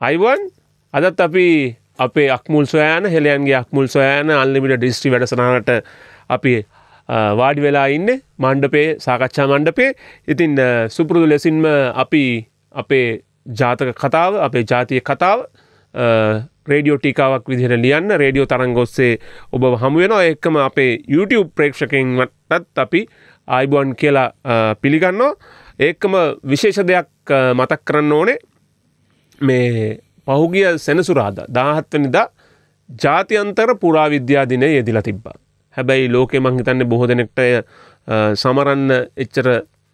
Ivan අදත් අපි අපේ අක්මුල් සොයන හෙළයන්ගේ අක්මුල් සොයන අල්ලිමිට ඩිස්ට්‍රි වැඩසනාට අපි වාඩි වෙලා ඉන්න මණ්ඩපේ සාකච්ඡා මණ්ඩපේ ඉතින් සුපුරුදු ලෙසින්ම අපි අපේ ජාතක කතාව අපේ ජාතිය කතාව රේඩියෝ ටිකාවක් විදිහට ලියන්න රේඩියෝ තරංග ඔස්සේ ඔබ හමුවෙන එක්කම අපේ YouTube ප්‍රේක්ෂකෙන්ටත් අපි ආයිබුවන් කියලා පිළිගන්නෝ ඒකම විශේෂ දෙයක් මතක් කරන්න ඕනේ මේ පහුගිය සැනසුරාද දාහත්වනිදා ජාතියන්තර පුරාවිද්‍යාදිනය යෙදිලා තිබ්බා. හැබැයි ලෝකෙ මංහිතන්නේ බොහෝ දෙනෙක්ට සමරන්න එච්චර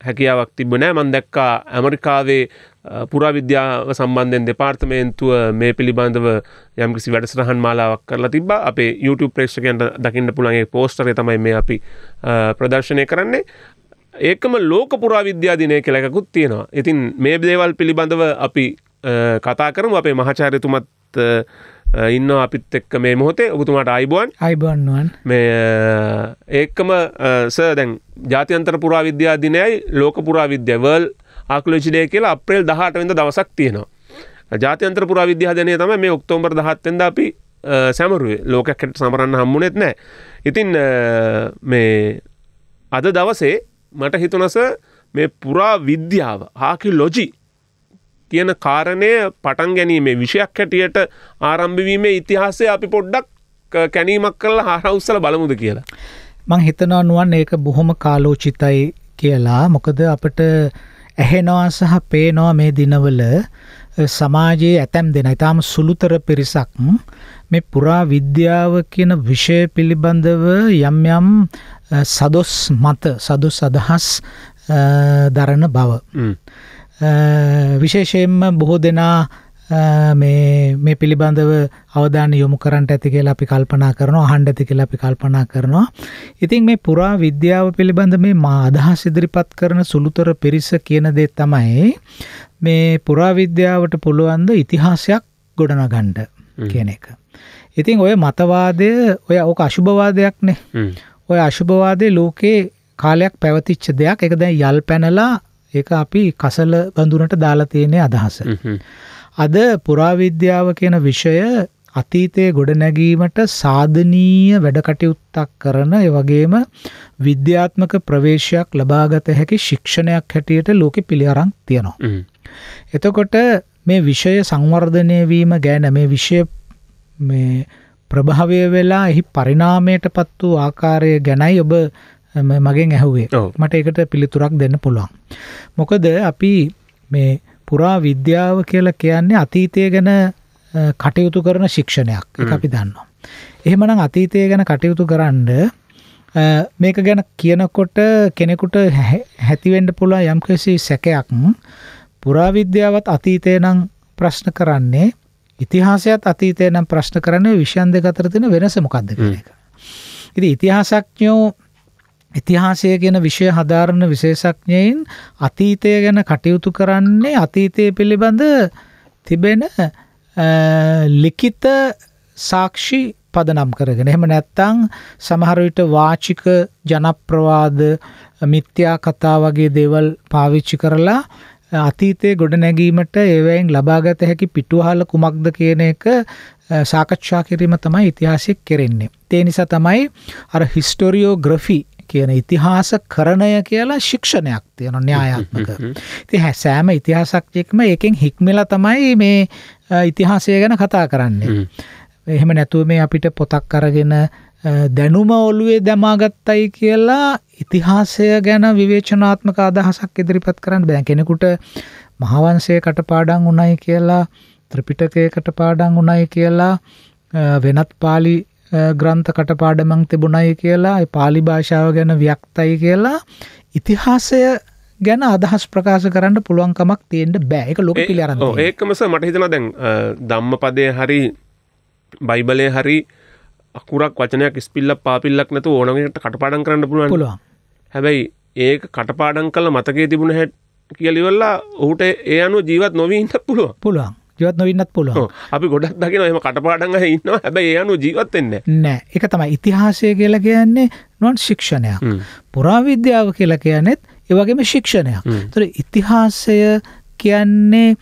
හැකියාවක් තිබ නෑ මන් දැක්කා ඇමරිකාවේ පුරාවිද්‍යාව සම්බන්ධෙන් දෙපාර්තමේන්තුව මේ පිළිබඳව යම්කිසි වැඩසරහන් මාලාවක් කරලා තිබ අපේ YouTube ප්‍රේක්ෂකයන්ට දකින්න පුළන්ගේ පෝස්ටරය තමයි මේ අපි ප්‍රදර්ශනය කරන්නේ ඒකම ලෝක පුරාවිද්‍යා දිනය කළෙකුත් තියෙනවා ඉතින් මේ දේවල් පිළිබඳව අපි කතා කරම අපේ මහචාරයතුමත් ඉන්න අපිත් එක්ක මේ මොහොතේ ඔබතුමාට අයිබුවන් අයිබන්ුවන් මේ ඒකම ස දැන් ජාතියන්තර පුරා විද්‍යා දිනයයි ලෝක පුරා විද්‍යවල් ආකලෝචිඩය කියලා අප්‍රේල් දහට වෙද දවසක් තියෙනවා ජාතයන්ත්‍ර පුරා විද්‍යාදනය තම මේ ඔක්තෝම්බර් දහත්තෙන්ද අපි සැමරුවේ ලෝකැකට සමරන්න හම්මුණෙත් නෑ ඉතින් මේ අද දවසේ මට හිතුනස මේ පුරා විද්‍යාව ආකි ලොජී තියෙන කාරණය පටන් ගැනීමේ විෂයක් හැටියට ආරම්භවීමේ ඉතිහාසය අපි පොඩ්ඩක් කැනීමක් කල හාරවස්සල බලමුද කියලා. මං හිතනවා නුවන් ඒක බොහොම කාලෝචිතයි කියලා මොකද අපට ඇහෙනවා සහ පේනවා මේ දිනවල සමාජයේ ඇතැම් දෙන ඉතාම සුළුතර පිරිසක් මේ පුරා විද්‍යාව කියන විෂය පිළිබඳව යම් යම් සදොස් මත සදොස් අදහස් දරන බව. විශේෂයෙන්ම බොහෝ දෙනා මේ පිළිබඳව අවධාන යොමු කරන්නට ඇති කියලා අපි කල්පනා කරනවා අහන්න ඇති කියලා අපි කල්පනා කරනවා. ඉතින් මේ පුරා විද්‍යාව පිළිබඳ මේ මා අදහස් ඉදිරිපත් කරන සුළුතර පිරිස කියන දේ තමයි මේ පුරා විද්‍යාවට පුළුවන් ද ඉතිහාසයක් ගොඩනගන්න කියන එක. ඉතින් ඔය මතවාදය ඔය ඕක අශුභවාදයක් නේ. ඔය අශුභවාදය ලෝකේ කාලයක් පැවතිච්ච දෙයක්. ඒක දැන් යල් පැනලා ඒක අපි කසල බඳුනට දාලා තියෙන අදහස. අද පුරාවිද්‍යාව කියන විෂය අතීතයේ ගොඩනැගීමට සාධනීය වැඩකටයුත්තක් කරන ඒ වගේම විද්‍යාත්මක ප්‍රවේශයක් ලබාගත හැකි ශික්ෂණයක් හැටියට ලෝකෙ පිළිඅරන් තියෙනවා. එතකොට මේ විෂය සංවර්ධනය වීම ගැන මේ විෂය මේ ප්‍රභාවය වෙලා එහි පරිණාමයට පත් වූ ආකාරය ගැනයි ඔබ මගෙන් ඇහුවේ මට ඒකට පිළිතුරක් දෙන්න පුළුවන්. මොකද අපි මේ පුරා විද්‍යාව කියලා කියන්නේ අතීතය ගැන කටයුතු කරන ශික්ෂණයක් එක අපි දන්නවා. එහෙමනම් අතීතය ගැන කටයුතු කරන්න මේක ගැන කියනකොට කෙනෙකුට හැතිවෙන්ඩ පුළා යම්කිසි සැකයක් පුරාවිද්‍යාවත් අතීතය නම් ප්‍රශ්න කරන්නේ ඉතිහාසයත් අතීතය නම් ප්‍රශ්න කරන්නේ විෂන් දෙක අතර තින වෙනස මොකක්ද එක. ඉති ඉතිහාසඥෝ ඉතිහාසය කියන විෂය හදාරණ විශේෂඥයින් අතීතය ගැන කටයුතු කරන්නේ අතීතය පිළිබඳ තිබෙන ලිඛිත සාක්ෂි පදනම් කරගෙන එහෙම නැත්නම් සමහර විට වාචික ජනප්‍රවාද මිත්‍යා කතා වගේ දේවල් පාවිච්චි කරලා අතීතයේ ගොඩනැගීමට ඒවයින් ලබාගත හැකි පිටුවහල කුමක්ද කියන එක සාකච්ඡා කිරීම තමයි ඉතිහාසය කෙරෙන්නේ. ඒ නිසා තමයි අර හිස්ටෝරියෝග්‍රැෆි කියන ඉතිහාස කරණය කියලා ශික්ෂණයක් තියෙන න්‍යායාත්මක. ති හැසෑම ඉතිහාසක්්‍යයෙක්ම ඒකෙන් හික්මිල තමයි මේ ඉතිහාසය ගැන කතා කරන්නේ. එහෙම නැතුව මේ අපිට පොතක් අරගෙන දැනුම ඔලුවේ දැමාගත්තයි කියලා ඉතිහාසය ගැන විවේචනාත්මක අදහසක් ඉදිරිපත් කරන්න බෑ කෙනෙකුට මහාවන්සේ කටපාඩන් උනයි කියලා ත්‍රපිටකය කටපාඩන් උනයි කියලා වෙනත් පාලි ග්‍රන්ථ කටපාඩමක් තිබුණයි කියලා පාලි භාෂාව ගැන ව්‍යක්තයි කියලා ඉතිහාසය ගැන අදහස් ප්‍රකාශ කරන්න පුළුවන්කමක් තියෙන්ට බෑක ලොක පිළිරන්න ඒකමස මට හිතන දැන් ධම්ම පදය හරි බයිබලය හරි අකුරක් වචනයක් ස්පිල්ල පාපිල්ලක් නැතු ඕනගට කටපාඩන් කරන්න පුළුවන් පුළුවන් හැබැයි ඒක කටපාඩන් කල මතකේ තිබුණ හැට් කියලිවෙල්ලා ඔහුට ඒ අනු ජීවත් නොවීන්ට පුළුව පුළුවන් ජීවත් නොවෙන්නත් පුළුවන්. අපි ගොඩක් දකිනවා එහෙම කටපාඩම් අහේ ඉන්නවා. හැබැයි ඒ අනුව ජීවත් වෙන්නේ නැහැ. ඒක තමයි ඉතිහාසය කියලා කියන්නේ නොන් ශික්ෂණයක්. පුරාවිද්‍යාව කියලා කියන්නේත් ඒ වගේම ශික්ෂණයක්. ඒතර ඉතිහාසය කියන්නේ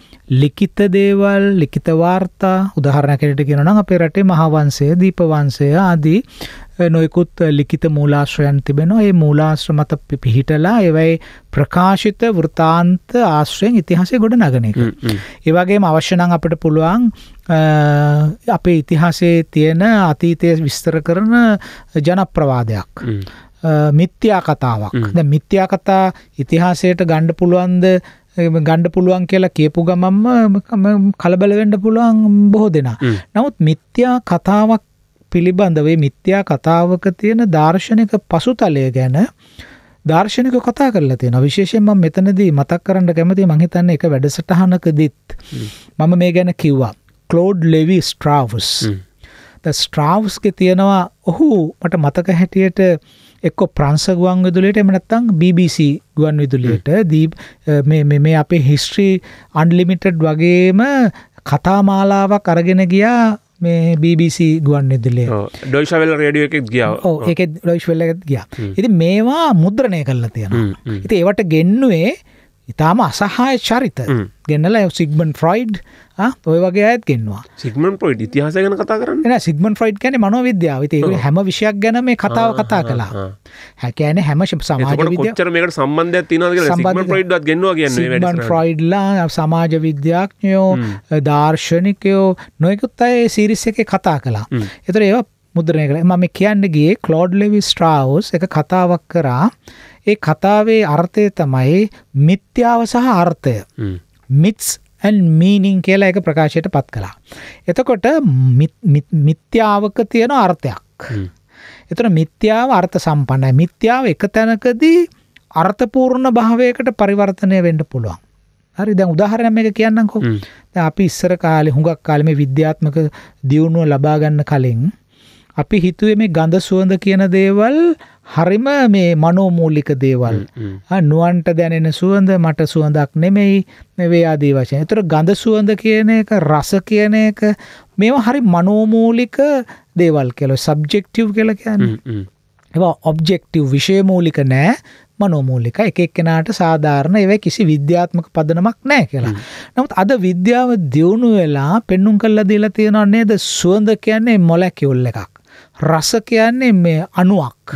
ලිඛිත දේවල් ලිඛිත වාර්තා උදාහරණයක් ඇරෙට කියනවා නම් අපේ රටේ මහාවංශය, දීපවංශය ආදී නොයකුත් ලිඛිත මූලාශ්‍රයන් තිබෙනවා. ඒ මූලාශ්‍ර මත පිහිටලා ඒවයි ප්‍රකාශිත වෘතාන්ත ආශ්‍රයෙන් ඉතිහාසය ගොඩනගන එක. ඒ වගේම අවශ්‍ය නම් අපිට පුළුවන් අපේ ඉතිහාසයේ තියෙන අතීතයේ විස්තර කරන ජනප්‍රවාදයක්. මිත්‍යා කතාවක්. දැන් මිත්‍යා කතා ඉතිහාසයට ගන්න පුළුවන්ද ගණ්ඩ පුළුවන් කියලා කියපු ගමම්ම කලබල වෙන්න පුළුවන් බොහෝ දෙනා. නමුත් මිත්‍යා කතාවක් පිළිබඳව මිත්‍යා කතාවක තියෙන දාර්ශනික පසුතලය ගැන දාර්ශනික කතා කරලා තියෙනවා. විශේෂයෙන් මම මෙතනදී මතක් කරන්න කැමතියි මම හිතන්නේ ඒක වැඩසටහනකදීත් මම මේ ගැන කිව්වා. ක්ලෝඩ් ලෙවි ස්ට්‍රාවස්. ද ස්ට්‍රාවස්ගේ තියෙනවා ඔහු මට මතක හැටියට එක්ක ප්‍රංශ ගුවන් විදුලියට එහෙම නැත්නම් BBC ගුවන් විදුලියට මේ මේ අපේ හිස්ටරි අන්ලිමිටඩ් වගේම කතාමාලාවක් අරගෙන ගියා මේ BBC ගුවන් නිදුලේ ඩොයිශවල් රඩිය එකක් ගියාව ඒක ඩොයිශවෙල්ල එකත් ගියා ඉති මේවා මුද්‍රණය කරලා තියෙන ඉති ඒවට ගෙන්නුවේ ඉතාම අසහාය චරිත ගෙන්නල සිගමන් ෆ්‍රයිඩ් ඔය වගේ අයත් ගෙන්වා සිගමන් පොයිඩ් ඉතිහාස ගැන කතා කරන්න සිගමන් ෆ්‍රයිඩ් ගැන මනොවිද්‍යාව ඒක හැම විෂයක් ගැන මේ කතාව කතා කළා හැකෑන හැම සමාජ චරමකට සම්බන්ධයක් තිනට ගෙන්වා කියන්න ෆ්‍රයිඩ්ලා සමාජ විද්‍යාඥයෝ දර්ශනිකයෝ නොයකුත් අයි සිරිස්ස එක කතා කලා එතර ඒවා මුද්‍රණය කළේ මම කියන්න ගියේ ක්ලෝඩ් ලෙවි ස්ට්‍රාවුස් එක කතාවක් කරා ඒ කතාවේ අර්ථය තමයි මිත්‍යාව සහ අර්ථය මිත්ස් ඇන් මීනිං කියලා එක ප්‍රකාශයට පත් කළා එතකොට මිත්‍යාවක තියෙන අර්ථයක් එතන මිත්‍යාව අර්ථ සම්පන්නයි මිත්‍යාව එක තැනකදී අර්ථපූර්ණ භාවයකට පරිවර්තනය වෙන්න පුළුවන් හරි දැන් උදාහරණයක් මේක කියන්නම්කෝ. දැන් අපි ඉස්සර කාලේ හුඟක් කාලේ මේ විද්‍යාත්මක දියුණුව ලබා ගන්න කලින් අපි හිතුවේ මේ ගඳ සුවඳ කියන දේවල් හරිම මේ මනෝමූලික දේවල්. නුවන්ට දැනෙන සුවඳ මට සුවඳක් නෙමෙයි මේ ආදී වශයෙන්. ඒතර ගඳ සුවඳ කියන එක රස කියන එක මේවා හරි මනෝමූලික දේවල් කියලා සබ්ජෙක්ටිව් කියලා කියන්නේ. ඒවා ඔබ්ජෙක්ටිව් විශේෂමූලික නෑ මනෝමූලික එක එක්කෙනාට සාධාරණ ඒව කිසි විද්‍යාත්මක පදනමක් නැහැ කියලා. නමුත් අද විද්‍යාව දියුණු වෙලා පෙන්눔 කරලා දීලා තියෙනව නේද සුවඳ කියන්නේ මොලකියුල් එකක්. රස කියන්නේ මේ අණුවක්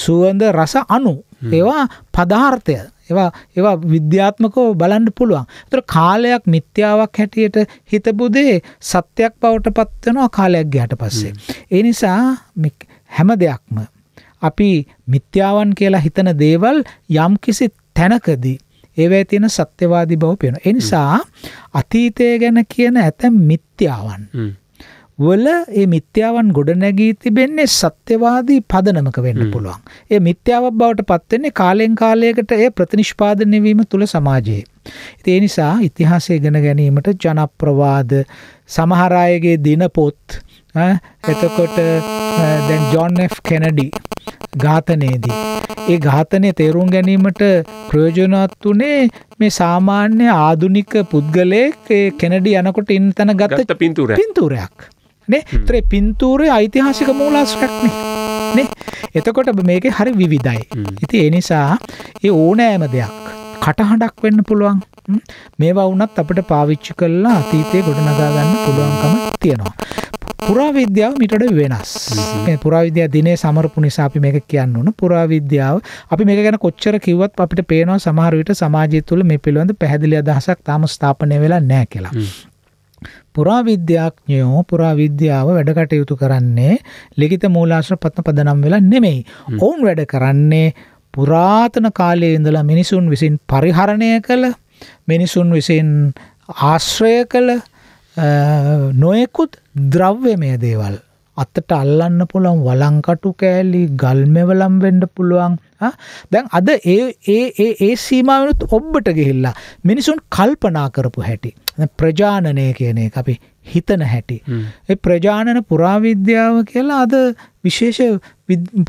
සුවඳ රස අණු ඒවා පදාර්ථය ඒවා ඒවා විද්‍යාත්මකව බලන්න පුළුවන්. ඒතර කාලයක් මිත්‍යාවක් හැටියට හිතපු දේ සත්‍යයක් බවට පත් වෙනවා කාලයක් ගියාට පස්සේ. ඒ නිසා හැම දෙයක්ම අපි මිත්‍යාවන් කියලා හිතන දේවල් යම්කිසි තැනකදී ඒවැය තියෙන සත්‍යවාදී බව පේනවා. ඒ නිසා අතීතය ගැන කියන ඇතැම් මිත්‍යාවන් වල මේ මිත්‍යාවන් ගොඩනැගී තිබෙන්නේ සත්‍යවාදී පදනමක වෙන්න පුළුවන්. ඒ මිත්‍යාවක් බවට පත් වෙන්නේ කාලෙන් කාලයකට ඒ ප්‍රතිනිෂ්පාදනය වීම තුල සමාජයේ. ඒ නිසා ඉතිහාසය ඉගෙන ගැනීමට ජනප්‍රවාද සමහර අයගේ දිනපොත් එතකොට දැන් ජොන් F කෙනඩි ඝාතනයේදී ඒ ඝාතනය තේරුම් ගැනීමට ප්‍රයෝජනවත් උනේ මේ සාමාන්‍ය ආදුනික පුද්ගලයෙක් කෙනඩි යනකොට ඉන්න තැන ගත්ත පින්තූරයක්. නේ තරේ පින්තූරේ ඓතිහාසික මූලාශ්‍රයක්නේ නේ එතකොට මේකේ හරි විවිධයි ඉතින් ඒ නිසා ඒ ඕනෑම දෙයක් කටහඬක් වෙන්න පුළුවන් මේවා වුණත් අපිට පාවිච්චි කරලා අතීතේ ගොඩනගා ගන්න පුළුවන්කම තියෙනවා පුරාවිද්‍යාව මිටට වෙනස් පුරාවිද්‍යා දිනේ සමරපු නිසා අපි මේක කියන්න ඕන පුරාවිද්‍යාව අපි මේක ගැන කොච්චර කිව්වත් අපිට පේනවා සමහර විට සමාජය තුළ මේ පිළිබඳ පැහැදිලි අදහසක් තාම ස්ථාපනය වෙලා නැහැ කියලා පුරාවිද්‍යාඥයෝ පුරාවිද්‍යාව වැඩ කටයුතු කරන්නේ ලිඛිත මූලාශ්‍ර පත්‍ර පදනම් වෙලා නෙමෙයි. ඔවුන් වැඩ කරන්නේ පුරාතන කාලයේ ඉඳලා මිනිසුන් විසින් පරිහරණය කළ මිනිසුන් විසින් ආශ්‍රය කළ නොයෙකුත් ද්‍රව්‍යමය දේවල් අතට අල්ලන්න පුළුවන් වලංකටු කෑලි ගල් මෙවලම් වෙන්න පුළුවන් දැන් අද ඒ ඒ ඒ ඒ සීමාවෙනුත් ඔබට ගිහිල්ලා මිනිසුන් කල්පනා කරපු හැටි ප්‍රජානනය කියන එක අපි හිතන හැටි ඒ ප්‍රජානන පුරාවිද්‍යාව කියලා අද විශේෂ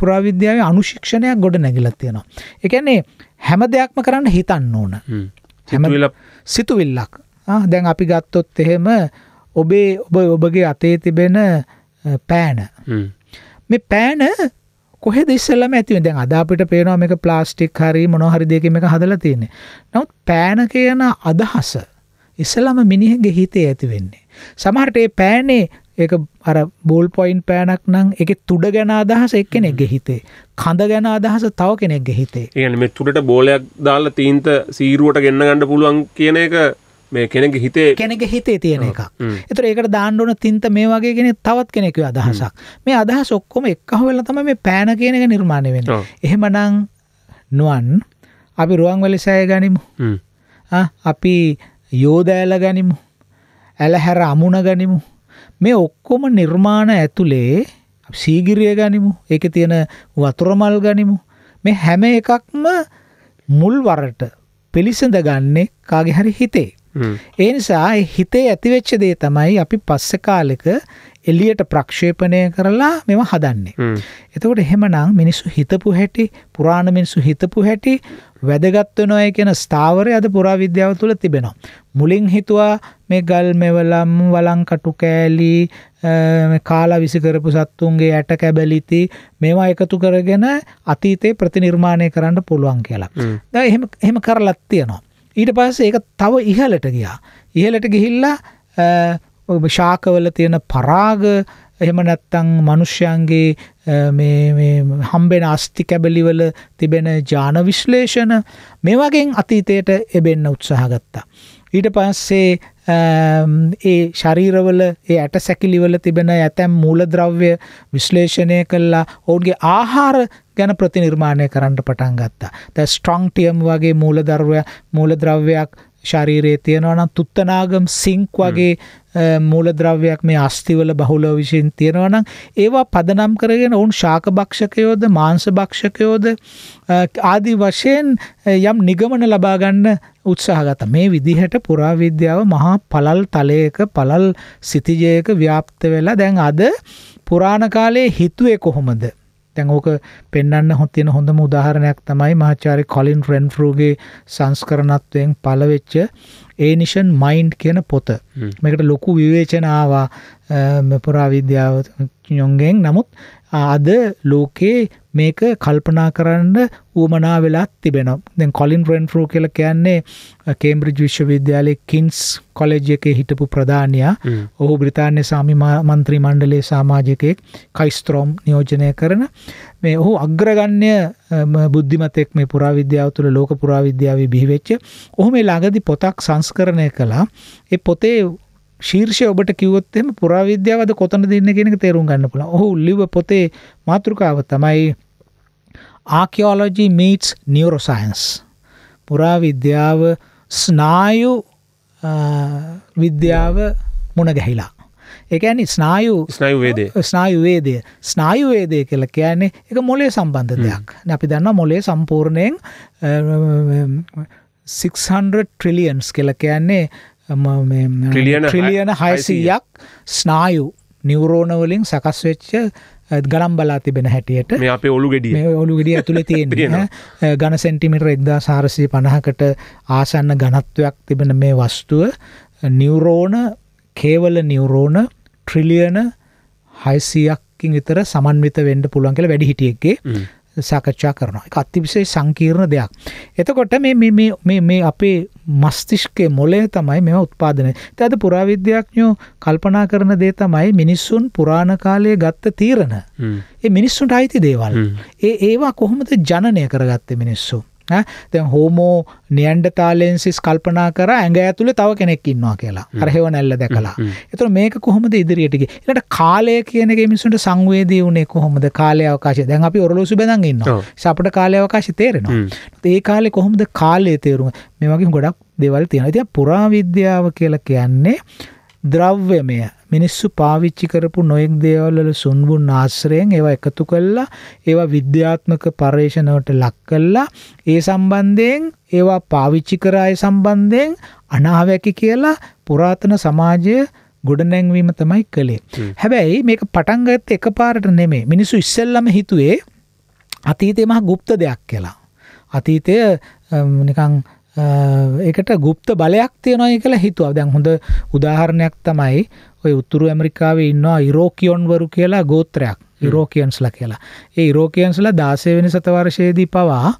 පුරාවිද්‍යාවේ අනුශික්ෂණයක් ගොඩ නැගිලා තියෙනවා ඒ කියන්නේ හැම දෙයක්ම කරන්න හිතන්න ඕන හැම සිතුවිල්ලක් දැන් අපි ගත්තොත් එහෙම ඔබේ ඔබ ඔබගේ අතේ තිබෙන පෑන. මේ පෑන කොහෙද ඉස්සෙල්ලම ඇතිවෙන්නේ? දැන් අද අපිට පේනවා මේක ප්ලාස්ටික් හරි මොනවා හරි දෙයකින් මේක හදලා තියෙන්නේ. නමුත් පෑන කියන අදහස ඉස්සෙල්ලම මිනිහගේ හිතේ ඇති වෙන්නේ. සමහරට මේ පෑනේ ඒක අර බෝල් පොයින්ට් පෑනක් නම් ඒකේ තුඩ ගැන අදහස එක්කෙනෙක්ගේ හිතේ. කඳ ගැන අදහස තව කෙනෙක්ගේ හිතේ. ඒ කියන්නේ මේ තුඩට බෝලයක් දාලා තීන්ත සීරුවට ගෙන්න ගන්න පුළුවන් කියන එක මේ කෙනෙගේ හිතේ කෙනෙගේ හිතේ තියෙන එකක් එතර ඒකට දාණ්ඩුවන තින්ත මේ වගේ කෙනෙ තවත් කෙනෙකු අදහසක් මේ අදහස් ඔක්කොම එක්කහ වෙලා තම මේ පෑන කියන එක නිර්මාණය වෙන එහෙමනං නුවන් අපි රුවන් වලි සෑය ගනිමු අපි යෝදෑල ගනිමු ඇලහැර අමුණ ගනිමු මේ ඔක්කොම නිර්මාණ ඇතුළේ සීගිරිය ගනිමු ඒක තියෙන වතුරමල් ගනිමු මේ හැම එකක්ම මුල්වරට පිළිසඳ ගන්නේ කාගේ හරි හිතේ ඒ නිසා හිතේ ඇතිවෙච්ච දේ තමයි අපි පස්ස කාලෙක එලියට ප්‍රක්ෂේපණය කරලා මෙම හදන්නේ. එතකොට එහෙමනම් මිනිස්සු හිතපු හැටි පුරාණ මිනිස්සු හිතපු හැටි වැදගත් වෙනවා කියන ස්ථාවරය අද පුරාවිද්‍යාව තුළ තිබෙනවා. මුලින් හිතුවා මේ ගල් මෙවලම් වලංකටු කෑලි කාලා විසි කරපු සත්තුන්ගේ ඇට කැබලිති මේවා එකතු කරගෙන අතීතේ ප්‍රතිනිර්මාණය කරන්න පුළුවන් කියලා. දැන් එහෙම එහෙම කරලත් තියෙනවා. ඊට පස්ස ඒක තව ඉහලට ගියා. ඉහලට ගිහිල්ලා ශාකවල තියෙන පරාග එහෙම නැත්තං මනුෂ්‍යයන්ගේ හම්බෙන අස්ති කැබලිවල තිබෙන ජාන විශ්ලේෂණ මේ වගේ අතීතයට එබෙන්න උත්සාහගත්තා. ඊට පස්සේ ඒ ශරීරවල ඒ ඇට සැකිලිවල තිබෙන ඇතැම් මූලද්‍රව්‍ය විශ්ලේෂණය කළා ඔවුන්ගේ ආහාර ගැන ප්‍රතිනිර්මාණය කරන්න පටන් ගත්තා. ද ස්ට්‍රොංටියම් වගේ මූලදර්වය මූලද්‍රව්‍යයක් ශරීරයේ තියෙනවා නම් තුත්තනාගම් සිංක් වගේ මූලද්‍රව්‍යයක් මේ අස්තිවල බහුලව විසින් තියෙනවා නම් ඒවා පදනම් කරගෙන ඔවුන් ශාක භක්ෂකයෝද මාංශ භක්ෂකයෝද ආදි වශයෙන් යම් නිගමන ලබා ගන්න උත්සාහ ගත්තා. මේ විදිහට පුරාවිද්‍යාව මහා පළල් තලයක පළල් සිතිජයක ව්‍යාප්ත වෙලා දැන් අද පුරාණ කාලේ හිතුවේ කොහොමද? දැන් ඕක පෙන්වන්න හොත් තියෙන හොඳම උදාහරණයක් තමයි මහාචාර්ය කොලින් රෙන්ෆ්‍රූගේ සංස්කරණත්වයෙන් පළවෙච්ච ඒනිෂන් මයින්ඩ් කියන පොත. මේකට ලොකු විවේචන ආවා පුරාවිද්‍යාව යොන්ගෙන්. නමුත් අද ලෝකේ මේක කල්පනා කරන්න ඌමනා වෙලා තිබෙනවා. දැන් කොලින් රෙන්ෆ්‍රෝ කියලා කියන්නේ කේම්බ්‍රිජ් විශ්වවිද්‍යාලයේ කින්ස් කොලෙජ් එකේ හිටපු ප්‍රධානියා. ඔහු බ්‍රිතාන්‍ය සාමි මන්ත්‍රී මණ්ඩලයේ සමාජිකයෙක් කයිස්ත්‍රොම් නියෝජනය කරන මේ ඔහු අග්‍රගණ්‍ය බුද්ධිමතෙක් මේ පුරාවිද්‍යාව තුළ ලෝක පුරාවිද්‍යාවේ බිහිවෙච්ච. ඔහු මේ ළඟදී පොතක් සංස්කරණය කළා. ඒ පොතේ ශීර්ෂය ඔබට කිව්වොත් එහෙම පුරාවිද්‍යාවද කොතනද ඉන්නේ කියන එක තේරුම් ගන්න පුළුවන්. ඔහු ලිව්ව පොතේ මාතෘකාව තමයි ආකියෝලොජි මීට්ස් නියවරෝසයින්ස් පුරා විද්‍යාව ස්නායු විද්‍යාව මුණ ගැහිලා ඒකනි ස්නායු ස්නායුවේදේ ස්නායුවේදය ස්නායුවේදය කියල කියන්නේ එක මොලේ සම්බන්ධ දෙයක් අපි දන්න මොලේ සම්පූර්ණයෙන් 600 ට්‍රිලියන්ස් කියල කියන්නේ ට්‍රිලියන හයසීයක් ස්නායු නිවරෝණවලින් සකස්වෙච්ච ගලම් බලා තිබෙන හැටියට අපේ ඔලු ගෙඩිය ඔලු ගෙඩිය ඇතුළ තියෙන ගණ සෙන්ටිමිටර එක්දා සාරසය පණහකට ආසන්න ගණත්වයක් තිබෙන මේ වස්තුව නිවරෝණ කේවල නිවරෝණ ට්‍රිලියන හයිසියක්කින් විතර සමන්විත වෙන්ඩ පුළුවන් කියල වැඩි හිටියක්ගේ සාකච්ඡා කරනවා අත්තිවිසේ සංකීර්ණ දෙයක් එතකොට මේ අපේ මස්තිෂ්කයේ මොලය තමයි මෙම උත්පාදනය. ඉතින් අද පුරාවිද්‍යාඥයෝ කල්පනා කරන දේ තමයි මිනිස්සුන් පුරාණ කාලයේ ගත්ත තීරණ. ඒ මිනිස්සුන්ට අයිති දේවල්. ඒ ඒවා කොහොමද ජනනය කරගත්තේ මිනිස්සු? දැන් හෝමෝ නියන්ඩතාලෙන්සිස් කල්පනා කර ඇඟ ඇතුලේ තව කෙනෙක් ඉන්නවා කියලා. අර හේව නැල්ල දැකලා. ඒතර මේක කොහොමද ඉදිරියට ගියේ? ඊළඟ කාලය කියන එක මිනිසුන්ට සංවේදී වුණේ කොහොමද? කාලය අවකාශය. දැන් අපි ඔරලෝසු බඳන් ඉන්නවා. අපිට කාලය අවකාශය තේරෙනවා. ඒ කාලේ කොහොමද කාලය තේරුම? මේ වගේ ගොඩක් දේවල් තියෙනවා. ඉතින් පුරාවිද්‍යාව කියලා කියන්නේ ද්‍රව්‍යමය මිනිස්සු පාවිච්චි කරපු නොයෙක් දේවල් වල සුන්බුන් ආශ්‍රයෙන් ඒවා එකතු කළා ඒවා විද්‍යාත්මක පරීක්ෂණවලට ලක් කළා ඒ සම්බන්ධයෙන් ඒවා පාවිච්චි කර අය සම්බන්ධයෙන් අනාවැකි කියලා පුරාතන සමාජය ගොඩනැංවීම තමයි කළේ. හැබැයි මේක පටන් ගත්තේ එකපාරට නෙමෙයි. මිනිස්සු ඉස්සෙල්ලම හිතුවේ අතීතේ මහ গুপ্ত දෙයක් කියලා. අතීතය නිකන් ඒකට গুপ্ত බලයක් තියෙනවා කියලා හිතුවා. දැන් හොඳ උදාහරණයක් තමයි අපේ උතුරු ඇමරිකාවේ ඉන්නවා ඉරෝකියොන්වරු කියලා ගෝත්‍රයක් ඉරෝකියන්ස්ලා කියලා. ඒ ඉරෝකියන්ස්ලා දාසයවෙනි සතවර්ශයේදී පවා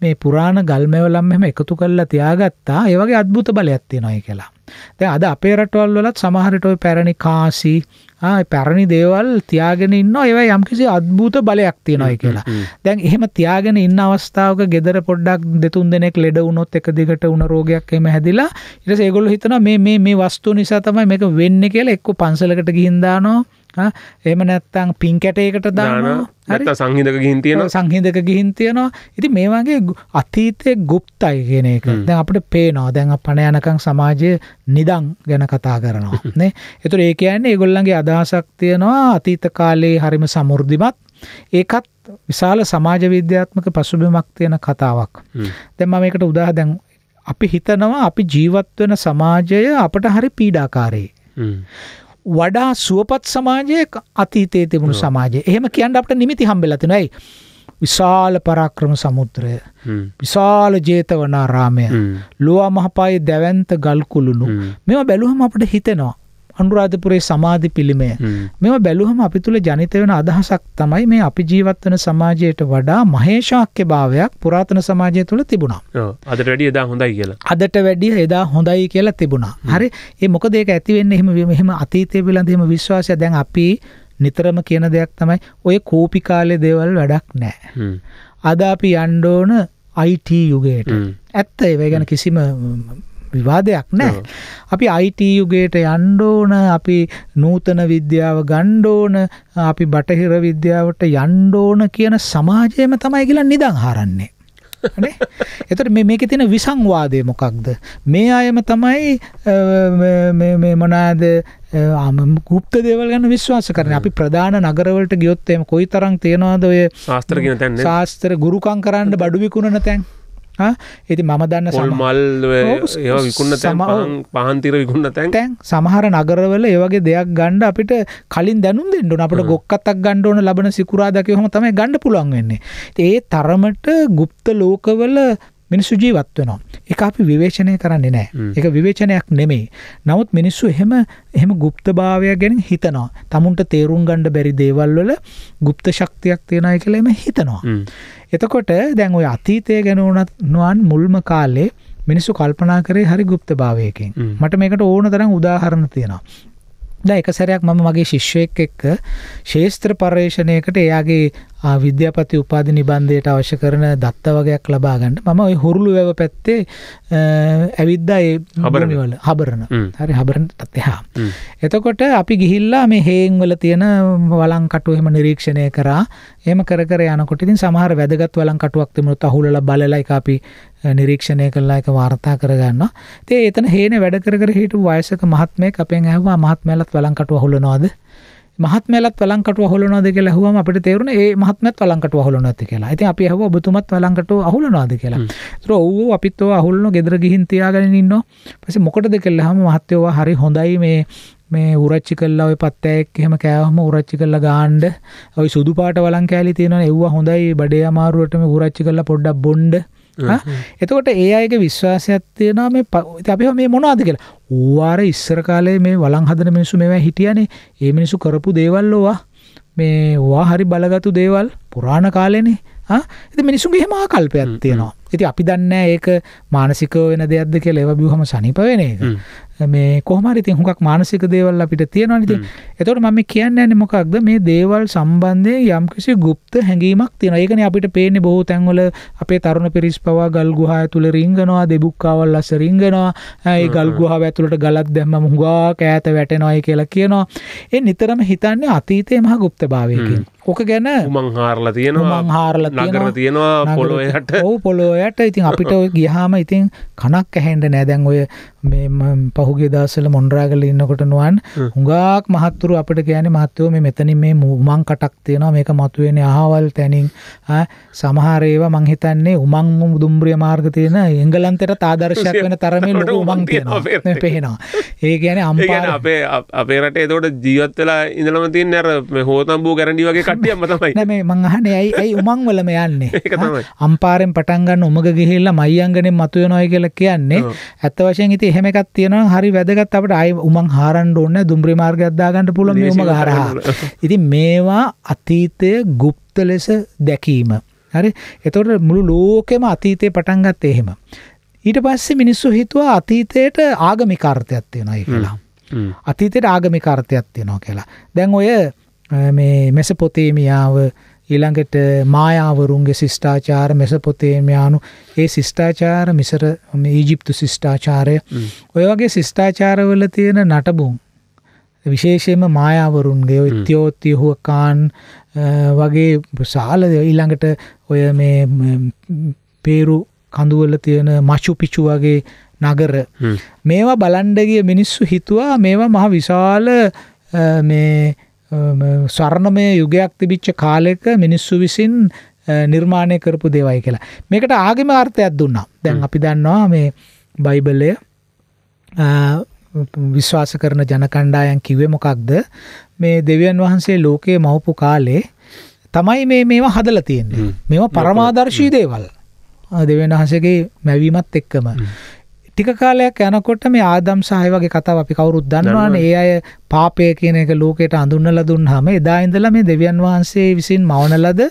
මේ පුරාණ ගල්මැවලම් මෙම එකතු කරලා තියාගත්තා ඒ වගේ අද්භූත බලයක් තියෙනවා කියලා. දැන් අද අපේ රටවල් වලත් සමහරට ওই පැරණි කාසි පැරණි දේවල් තියාගෙන ඉන්න ඒව යම්කිසි අත්භූත බලයක් තියෙනොයි කියලා දැන් එහෙම තියාගෙන ඉන්න අවස්ථාවක ගෙදර පොඩ්ඩක් දෙතුන් දෙනෙක් ලෙඩ වුණොත් එක දිගට උන රෝගයක් එම හැදිලා ඉට ඒගොල්ල හිතන මේ මේ වස්තු නිසා තමයි මේක වෙන්න කියලා එක්ක පන්සලකට ගිහින්දානවා එම නැත්තං පින් කැටයකට දාන හරි සංහිදක ගිහින් තියෙන සංහිදක ගිහින් තියෙනවා ඉති මේ වගේ අතීතය ගුප්තයි ගෙන එක දැ අපට පේනවා දැන් පණ යනකං සමාජය නිදං ගැන කතා කරනවා නේ එතුර ඒ කියන්නේ ඒගොල්ලන්ගේ අදහසක් තියෙනවා අතීත කාලයේ හරිම සමුෘද්ධිමත් ඒකත් විශාල සමාජ විද්‍යාත්මක පසුබිමක් තියෙන කතාවක් දැම්ම මේකට උදාහ දැන් අපි හිතනවා අපි ජීවත් වෙන සමාජය අපට හරි පීඩාකාරයේ වඩා සුවපත් සමාජයක අතීතයේ තිබුණු සමාජය. එහෙම කියන්න අපට නිමිති හම්බෙලා තිනවා. ඇයි? විශාල පරාක්‍රම සමුද්‍රය. විශාල ජේතවනාරාමය. ලෝවා මහපායේ දැවැන්ත ගල් කුළුණු. මේවා බැලුවම අපිට හිතෙනවා අනුරාධපුරේ සමාධි පිළිමය මෙම බැලුවම අපි තුළ ජනිත වෙන අදහසක් තමයි මේ අපි ජීවත් වන සමාජයට වඩා මහේශාක්‍ය භාවයක් පුරාතන සමාජය තුළ තිබුණා අදට වැඩිය එදා හොඳයි කියලා අදට වැඩිය එදා හොඳයි කියලා තිබුණා හරි ඒ මොකදේක ඇතිවෙන්න එහෙම මෙහෙම අතීතය පිළඳ එහෙම විශ්වාසය දැන් අපි නිතරම කියන දෙයක් තමයි ඔය කෝපි කාලේ දේවල් වැඩක් නෑ අද අපි යන්න ඕන IT යුගයට ඇත්ත ඒව ගැන කිසිම විවාදයක් නෑ. අපි IT යුගයට යන්න ඕන, අපි නූතන විද්‍යාව ගන්න ඕන, අපි බටහිර විද්‍යාවට යන්න ඕන කියන සමාජයම තමයි කියලා නිදන් හරන්නේ. නේ? එතකොට මේ මේකේ තියෙන විසංවාදය මොකක්ද? මේ අයම තමයි මේ මේ මොනවාද ගුප්ත දේවල් ගැන විශ්වාස කරන අපි ප්‍රධාන නගරවලට ගියොත් එහෙම කොයිතරම් තියනවාද ඔය ශාස්ත්‍ර කියන තැන් නේ ශාස්ත්‍ර ගුරුකම් කරන්න බඩු විකුණන තැන් ඇති මම දන්න සොල්මල් විකුන්න තැම පහන්තිර විකුන්න තැන් තැන් සමහර නගරවල ඒවගේ දෙයක් ගණ්ඩ අපිට කලින් දැනු දෙන්නු අපට ගොක්කත්තක් ගණ්ඩෝන ලබන සිකුරාදක හොම තමයි ගණඩ පුළුවන් වෙන්නේ ඒ තරමට ගුප්ත ලෝකවල මිනිස්සු ජීවත් වෙනවා. ඒක අපි විවේචනය කරන්නේ නැහැ. ඒක විවේචනයක් නෙමෙයි. නමුත් මිනිස්සු එහෙම එහෙම গুপ্তභාවය ගැන හිතනවා. තමුන්ට තේරුම් ගන්න බැරි දේවල් වල গুপ্ত ශක්තියක් තියෙනයි කියලා එම හිතනවා. එතකොට දැන් ওই අතීතය ගැන උනත් මුල්ම කාලේ මිනිස්සු කල්පනා කරේ හරි গুপ্তභාවයකින්. මට මේකට ඕන තරම් උදාහරණ තියෙනවා. දැන් එක සැරයක් මම මගේ ශිෂ්‍යයෙක් එක්ක ශේස්ත්‍ර පර්යේෂණයකට එයාගේ විද්‍යාපති උපාධි නිබන්ධයට අවශ්‍ය කරන දත්ත වගේයක් ලබා ගන්න මම ඔය හුරුළු වැව පැත්තේ ඇවිද්දා ඒ හබරනිවල හබරන හරි හබරන තත්හා එතකොට අපි ගිහිල්ලා මේ හේන්වල තියෙන වලංකටු එහෙම නිරීක්ෂණය කරා එම කර කර යනකොට ඉතින් සමහර වැදගත් වලංකටුවක් තිබුණොත් අහුලලා බලලා එක අපි නිරීක්ෂණය කළා එක වාර්තා කරගන්නවා. ඉතින් එතන හේනේ වැඩ කර කර හිටපු වයසක මහත්මයෙක් අපෙන් ඇහුවා මහත්මයලත් වළංකටුව හොලනවාද? මහත්මයලත් වළංකටුව අහුලනවාද කියලා ඇහුවම අපිට තේරුණා ඒ මහත්මයත් වළංකටුව අහුලනවාද කියලා. ඉතින් අපි ඇහුවා ඔබතුමත් වළංකටුව අහුලනවාද කියලා. ඒතර ඔව් අපිත් ඔය අහුලන ගෙදර ගිහින් තියාගෙන ඉන්නවා. ඊපස්සේ මොකටද කියලා අහම මහත්මයෝ හරි හොඳයි මේ මේ උරච්චි කල්ලා ඔය පත්තෑයෙක් එහෙම කෑවම උරච්චි කල්ලා ගාන්න ඔය සුදු පාට වළං කෑලි තියෙනවනේ එව්වා හොඳයි බඩේ අමාරුවට මේ උරච්චි කල්ලා පොඩ්ඩක් බොණ්ඩ එතකොට ඒ අයගේ විශ්වාසයක් තියෙනවා මේ අපි මේ මොනවද කියලා. ඌආර ඉස්සර කාලේ මේ වළං හදන මිනිස්සු මේවා හිටියානේ. ඒ මිනිස්සු කරපු දේවල් ඕවා මේ ඌආ හරි බලගත්තු දේවල් පුරාණ කාලේනේ. ආ ඉතින් මිනිස්සුගේ එහෙම ආකල්පයක් තියෙනවා. ඉති අපි දන්න ඒක මානසික වෙන දෙයක්ද කිය ඒව බියහම සනිපවෙන එක මේ කොහමරිති හුඟක් මානසික දේවල් අපිට තියෙනවා නිති එතොට මම කියන්න ඇන මොකක්ද මේ දේවල් සම්බන්ධය යම්කිසි ගුප්ත හැඟීමක් තියෙන ඒකන අපිට පේන බොහෝ තැන්වල අපේ තරුණ පිරිස් පවා ගල්ගුහා ඇතුළ රිංගනවා දෙබුක්කාවල් ලස රිංගනවා ඒ ගල්ගුහා ඇතුළට ගලත් දැම්ම මුගා කෑත වැටෙනවායි කියලා කියනවා එ නිතරම හිතන්නේ අතීතය මහ ගුප්ත භාවයකින් ඕක ගැන මං හාරලා තියෙනවා මං හාරලා නගර තියෙනවා පොළොයට ඔව් පොළොය ඔයාට ඉතින් අපිට ගියාම ඉතින් කනක් ඇහෙන්න නෑ දැන් ඔය මේ පහුගේ දවසල මොන්රාගල ඉන්නකොට නුවන් හුඟක් මහත්තුරු අපට කියන මහත්තයෝ මේ මෙතනින් මේ මුමන් කටක් තියෙනවා මේක මතුවෙන අහවල් තැනින් සමහරේවා මංහිතන්නේ උමං දුම්්‍රිය මාර්ග තියෙන එංගලන්තෙට තාදර්ශයක් වෙන තරමින් ලොට උමන් තියෙනවා පෙහෙනවා ඒ කියන අම්පන අපේ අපේ රටේ තෝට ජීවත්වෙලා ඉඳලම තින් ඇර හෝතම්බූ ගැරඩි වගේ කටියම තමයි මේ මංහන ඇයි ඇයි උමං වලම යන්නේ අම්පාරෙන් පටන්ගන්න උමග ගිහිල්ලා මයියංගනෙන් මතුවෙනොය කියල කියන්නේ ඇත්ත වශයෙන් ඉති එහෙම එකක් තියෙනවා හරි වැදගත් අපිට ආයි උමන් හරන්න ඕනේ දුම්රිය මාර්ගයක් දාගන්න පුළුවන් මේ උම ගහරහා. ඉතින් මේවා අතීතය গুপ্ত ලෙස දැකීම. හරි? ඒතකොට මුළු ලෝකෙම අතීතේ පටන් ගත්තේ එහෙම. ඊට පස්සේ මිනිස්සු හිතුවා අතීතයට ආගමික අර්ථයක් තියෙනවා කියලා. අතීතයට ආගමික අර්ථයක් තියෙනවා කියලා. දැන් ඔය මේ මෙසපොතේමියාව ඊළඟට මායාවරුන්ගේ ශිෂ්ඨාචාර මෙසපොතේමයානු ඒ ශිෂ්ඨාචාර මිසර ඊජිප්තු ශිෂ්ඨාචාරය ඔය වගේ ශිෂ්ඨාචාරවල තියෙන නටබුන් විශේෂයෙන්ම මායාවරුන්ගේ ඉත්‍යෝත්තිය හුවකාන් වගේ සාල ඊළඟට ඔය මේ පේරු කඳුවල තියෙන මචු පිචු වගේ නගර මේවා බලන්ඩගිය මිනිස්සු හිතුවා මේවා මහ විශාල මේ ස්වර්ණමය යුගයක් තිබිච්ච කාලෙක මිනිස්සු විසින් නිර්මාණය කරපු දේවයි කියලා. මේකට ආගම අර්ථයක් දුන්නා. දැන් අපි දන්නවා මේ බයිබලය විශ්වාස කරන ජනකණ්ඩායන් කිව්වේ මොකක්ද? මේ දෙවියන් වහන්සේ ලෝකයේ මවපු කාලේ තමයි මේ මේවා හදලා තියෙන්නේ. මේවා පරමාදර්ශී දේවල්. දෙවියන් වහන්සේගේ මැවීමත් එක්කම. ටික කාලයක් යනකොට මේ ආදම් සහය වගේ කතාව අපි කවුරුත් දන්නවනේ ඒ අය පාපය කියන එක ලෝකයට අඳුන්වලා දුන්නාම එදා ඉඳලා මේ දෙවියන් වහන්සේ විසින් මවන ලද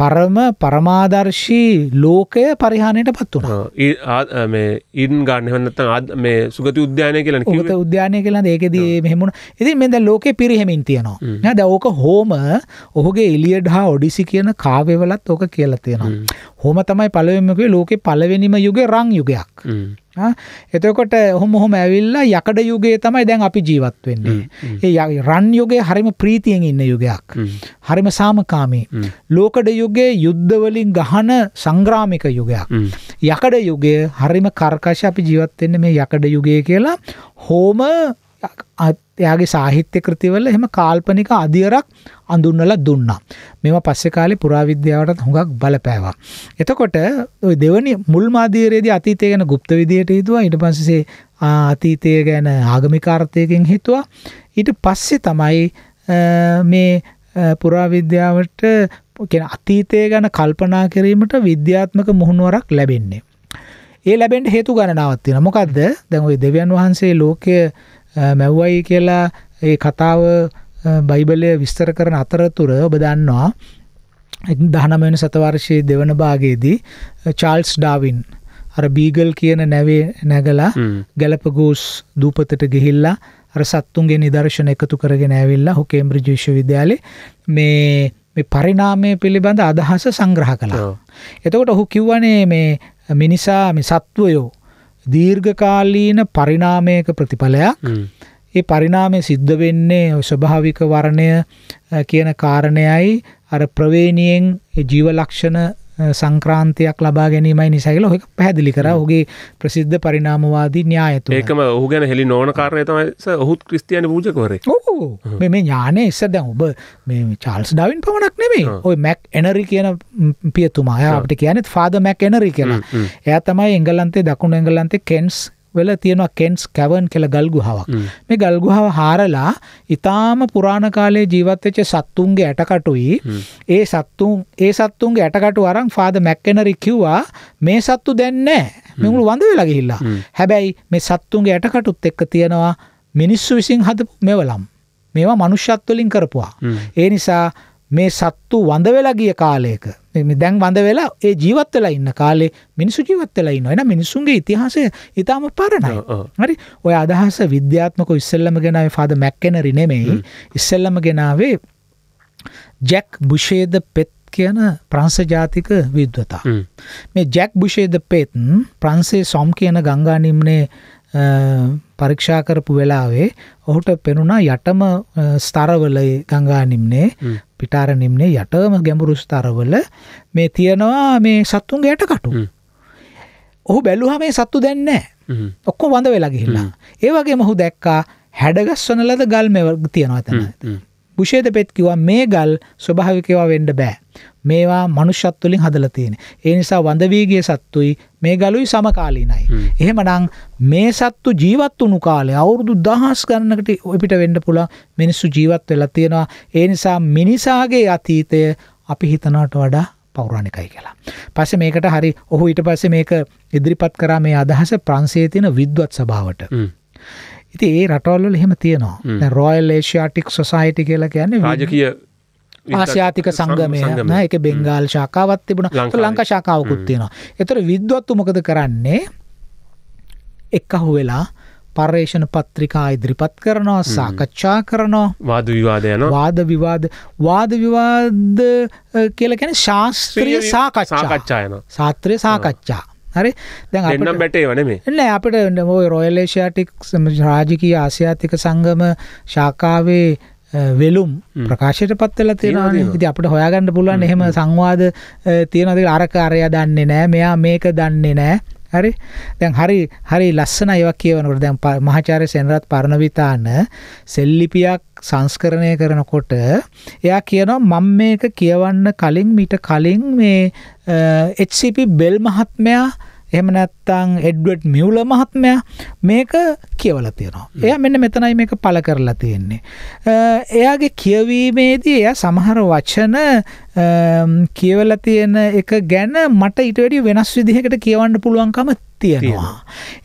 පරම පරමාදර්ශී ලෝකය පරිහානියටපත් වුණා. මේ ඉන් ගන්න එහෙම නැත්නම් මේ සුගති උද්‍යානය කියලා කිව්වේ. සුගති උද්‍යානය කියලා ඒකෙදී මෙහෙම වුණා. ඉතින් මේ දැන් ලෝකේ පිරිහෙමින් තියෙනවා. නේද? ඕක හෝම ඔහුගේ ඉලියඩ් හා ඔඩිසි කියන කාව්‍යවලත් ඕක කියලා තියෙනවා. හෝම තමයි පළවෙනිම කිව්වේ ලෝකේ පළවෙනිම යුගේ රන් යුගයක්. එතකොට ඔහොම ඔහොම ඇවිල්ලා යකඩ යුගයේ තමයි දැන් අපි ජීවත් වෙන්නේ. ඒ රන් යුගයේ හරිම ප්‍රීතියෙන් ඉන්න යුගයක්. හරිම සාමකාමී. ලෝකඩ යුගයේ යුද්ධ වලින් ගහන සංග්‍රාමික යුගයක්. යකඩ යුගය හරිම කර්කශ අපි ජීවත් වෙන්නේ මේ යකඩ යුගය කියලා හෝම එයාගේ සාහිත්‍ය කෘතිවල එහෙම කාල්පනික අධියරක් අඳුන්වලා දුන්නා. මේවා පස්සේ කාලේ පුරාවිද්‍යාවටත් හුඟක් බලපෑවා. එතකොට ওই දෙවනි මුල් මාධ්‍යයේදී අතීතය ගැන গুপ্ত විදියට හිතුවා. ඊට පස්සේ අතීතය ගැන ආගමික අර්ථයකින් හිතුවා. ඊට පස්සේ තමයි මේ පුරාවිද්‍යාවට කියන අතීතය ගැන කල්පනා කිරීමට විද්‍යාත්මක මුහුණුවරක් ලැබෙන්නේ. ඒ ලැබෙන්ට හේතු ගණනාවක් තියෙනවා. මොකද්ද? දැන් ওই දෙවියන් වහන්සේ ලෝකය මැව්වයි කියලා ඒ කතාව බයිබලය විස්තර කරන අතරතුර ඔබ දන්නවා දහනමවන සතවර්ශයේ දෙවන භාගයේදී චාල්ස් ඩාවින් අර බීගල් කියන නැවේ නැගලා ගැලපගෝස් දූපතට ගිහිල්ලා අර සත්තුන්ගේ නිදර්ශන එකතු කරගෙන ඇවිල්ලා හොකේම්බ්‍රිජ් විශ්වවිද්‍යාලේ මේ මේ පරිණාමය පිළිබඳ අදහස සංග්‍රහ කළා. එතකොට ඔහු කිව්වනේ මේ මිනිසා මේ සත්වයෝ දීර්ඝකාලීන පරිණාමයක ප්‍රතිඵලයක් ඒ පරිණාමය සිද්ධ වෙන්නේ ස්වභාවික වර්ණය කියන කාරණයයි අර ප්‍රවේණියෙන් ජීව ලක්ෂණ සංක්‍රාන්තියක් ලබා ගැනීමයි නිසා කියලා ඔක පැහැදිලි කරා. ඔහුගේ ප්‍රසිද්ධ පරිණාමවාදී න්‍යාය තුන. ඒකම ඔහු ගැන හෙළි නොවන කාරණේ තමයි සර් ඔහුත් ක්‍රිස්තියානි පූජකවරයෙක්. ඔව්. මේ මේ ඥානය ඉස්ස දැන් ඔබ මේ චාල්ස් ඩාවින් පමණක් නෙමෙයි. ඔය මැක් එනරි කියන පියතුමා. එයා අපිට කියන්නේ ෆාදර් මැක් එනරි කියලා. එයා තමයි එංගලන්තේ දකුණු එංගලන්තේ කෙන්ස් වල තියෙනවා කෙන්ස් කැවන් කියලා ගල් ගුහාවක්. මේ ගල් ගුහාව හාරලා ඊටාම පුරාණ කාලේ ජීවත් වෙච්ච සත්තුන්ගේ ඇටකටුයි ඒ සත්තුන් ඒ සත්තුන්ගේ ඇටකටු අරන් ෆාදර් මැක්කෙනරි කිව්වා මේ සත්තු දැන් නැහැ. මේගොල්ලෝ වඳ වෙලා ගිහිල්ලා. හැබැයි මේ සත්තුන්ගේ ඇටකටුත් එක්ක තියෙනවා මිනිස්සු විසින් හදපු මෙවලම්. මේවා මනුෂ්‍යත්ව වලින් කරපුවා. ඒ නිසා මේ සත්තු වඳ වෙලා ගිය කාලයක මේ දැන් වඳ වෙලා ඒ ජීවත් වෙලා ඉන්න කාලේ මිනිසු ජීවත් වෙලා ඉන්නවා එහෙනම් මිනිසුන්ගේ ඉතිහාසය ඊටාම පරණයි හරි ඔය අදහස විද්‍යාත්මකව ඉස්සෙල්ලම ගෙනාවේ ෆාදර් මැක්කෙනරි නෙමෙයි ඉස්සෙල්ලම ගෙනාවේ ජැක් බුෂේද පෙත් කියන ප්‍රංශ ජාතික විද්වතා මේ ජැක් බුෂේද පෙත් ප්‍රංශේ සොම් කියන ගංගා නිම්නේ පරීක්ෂා කරපු වෙලාවේ ඔහුට පෙනුණා යටම ස්තරවල ගංගා නිම්නේ පිටාර නිම්නේ යටම ගැඹුරු ස්තරවල මේ තියෙනවා මේ සත්තුන්ගේ යටකටු. ඔහු බැලුවා මේ සත්තු දැන් නැහැ. ඔක්කොම වඳ වෙලා ගිහිල්ලා. ඒ වගේම ඔහු දැක්කා හැඩගස්වන ලද ගල් මෙව තියෙනවා එතන. බුෂේද පෙත් කිව්වා මේ ගල් ස්වභාවිකව වෙන්න බෑ. මේවා මනුෂ්‍යත් තුළින් හදලා තියෙන. ඒ නිසා වඳවීගිය සත්තුයි මේ ගලුයි සමකාලීනයි. එහෙමනම් මේ සත්තු ජීවත් වුණු කාලේ අවුරුදු දහස් ගණනකට අපිට වෙන්න පුළුවන් මිනිස්සු ජීවත් වෙලා තියෙනවා. ඒ නිසා මිනිසාගේ අතීතය අපි හිතනවට වඩා පෞරාණිකයි කියලා. පස්සේ මේකට හරි ඔහු ඊට පස්සේ මේක ඉදිරිපත් කරා මේ අදහස ප්‍රංශයේ තියෙන විද්වත් සභාවට. ඉතින් ඒ රටවල් වල එහෙම තියෙනවා. දැන් Royal Asiatic Society කියලා කියන්නේ රාජකීය ආසියාතික සංගමය නෑ ඒක බෙන්ගාල් ශාකාවත් තිබුණා. ලංකා ශාකාවකුත් තියෙනවා. ඒතර විද්වත්තු මොකද කරන්නේ? එක්කහුව වෙලා පර්යේෂණ පත්‍රිකා ඉදිරිපත් කරනවා සාකච්ඡා කරනවා වාද විවාද යනවා වාද විවාද වාද විවාද කියලා කියන්නේ ශාස්ත්‍රීය සාකච්ඡා සාකච්ඡා යනවා ශාස්ත්‍රීය සාකච්ඡා හරි දැන් බැටේ වනේ එන්න අපට ඔය රොයල්ලේෂයාටික් රාජිකී ආසියාතික සංගම ශාකාවේ වෙලුම් ප්‍රකාශයට පත්වල තියෙනවාන ඉති අපට හොයාගන්න පුළුවන් එහෙම සංවාද තියෙනද අරකාරය දන්නේ නෑ මෙයා මේක දන්නේ නෑ හරි දැන් හරි හරි ලස්සන ඒවා කියවනකොට දැන් මහාචාර්ය සෙනරත් පරණවිතාන සෙල්ලිපියක් සංස්කරණය කරනකොට එයා කියනවා මම මේක කියවන්න කලින් මීට කලින් මේ HCP බෙල් මහත්මයා එහෙම නැත්නම් එඩ්වඩ් මියුල මහත්මයා මේක කියවලා තියෙනවා. එයා මෙන්න මෙතනයි මේක පළ කරලා තියෙන්නේ. එයාගේ කියවීමේදී එයා සමහර වචන කියවලා තියෙන එක ගැන මට ඊට වැඩිය වෙනස් විදිහකට කියවන්න පුළුවන්කම තියෙනවා.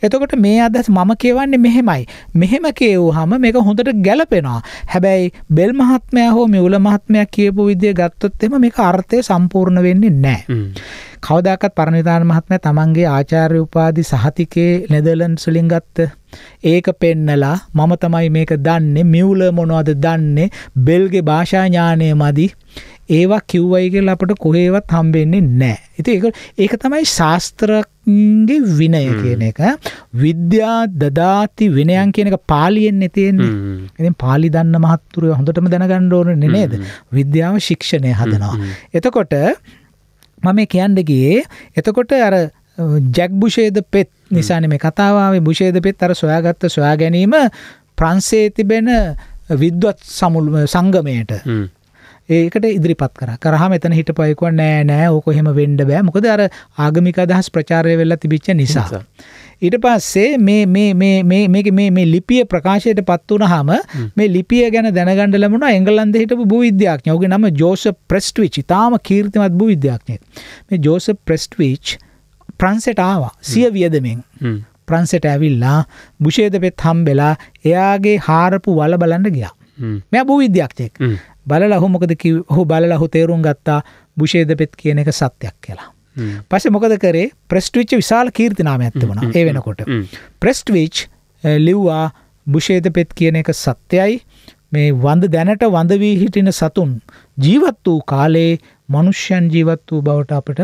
එතකොට මේ අදහස් මම කියවන්නේ මෙහෙමයි. මෙහෙම කියවුවහම මේක හොඳට ගැලපෙනවා. හැබැයි බෙල් මහත්මයා හෝ මෙවුල මහත්මයා කියපු විදිය ගත්තොත් එහෙම මේක අර්ථය සම්පූර්ණ වෙන්නේ නැහැ. කවදාකවත් පරණවිතාන මහත්මයා තමන්ගේ ආචාර්ය උපාධි සහතිකේ නෙදර්ලන්ඩ්ස් වලින් ගත්ත ඒක පෙන්නලා මම තමයි මේක දන්නේ මිවුල මොනවද දන්නේ බෙල්ගේ භාෂා ඥානය මදි ඒවා කිව්වයි කියලා අපට කොහේවත් හම්බෙන්නේ නැහැ. ඉතින් ඒක ඒක තමයි ශාස්ත්‍රඥගේ විනය කියන එක. විද්‍යා දදාති විනයන් කියන එක පාලියෙන්නේ තියෙන්නේ. ඉතින් පාලි දන්න මහත්තුරු හොඳටම දැනගන්න ඕනේ නේද? විද්‍යාව ශික්ෂණය හදනවා. එතකොට මම කියන්න ගියේ එතකොට අර ජැක් බුෂේද පෙත් නිසානේ මේ කතාව ආවේ බුෂේද පෙත් අර සොයාගත්ත සොයා ගැනීම ප්‍රංශයේ තිබෙන විද්වත් සමුල් සංගමයට ඒකට ඉදිරිපත් කර කරහ මෙතන හිටපයකුව නෑ නෑ ඕක එහෙම වෙන්ඩ බෑ මොකද අර ආගමික අදහස් ප්‍රචාරය වෙල්ලා තිබිච්ච නිසා. ඊට පස්සේ මේ ලිපිය ප්‍රකාශයට පත් වනහම මේ ලිපිය ගැන දැනගඩ ලමුණ එංගලන්ද හිටපු භූවිද්‍යාඥ ඔගේ නම ජෝස ප්‍රස්ටවිච් තාම කීර්තිමත් භූවිද්‍යාඥය මේ ජෝස ප්‍රස්ටවිච් ප්‍රන්සෙට ආවා සිය වියදමෙන් ප්‍රන්සෙට ඇවිල්ලා බුෂේද පෙත් හම්බෙලා එයාගේ හාරපු වල බලන්න ගියා මෙ භූවිද්‍යක්ෂයෙක් බලලා ඔහු මොකද කිව්වේ? ඔහු බලලා ඔහු තේරුම් ගත්තා බුෂේදපෙත් කියන එක සත්‍යයක් කියලා. පස්සේ මොකද කරේ? ප්‍රෙස්ට්විච් විශාල කීර්ති නාමයක් තිබුණා ඒ වෙනකොට. ප්‍රෙස්ට්විච් ලිව්වා බුෂේදපෙත් කියන එක සත්‍යයි. මේ වඳ දැනට වඳ වී හිටින සතුන් ජීවත් වූ කාලේ මිනිස්යන් ජීවත් වූ බවට අපට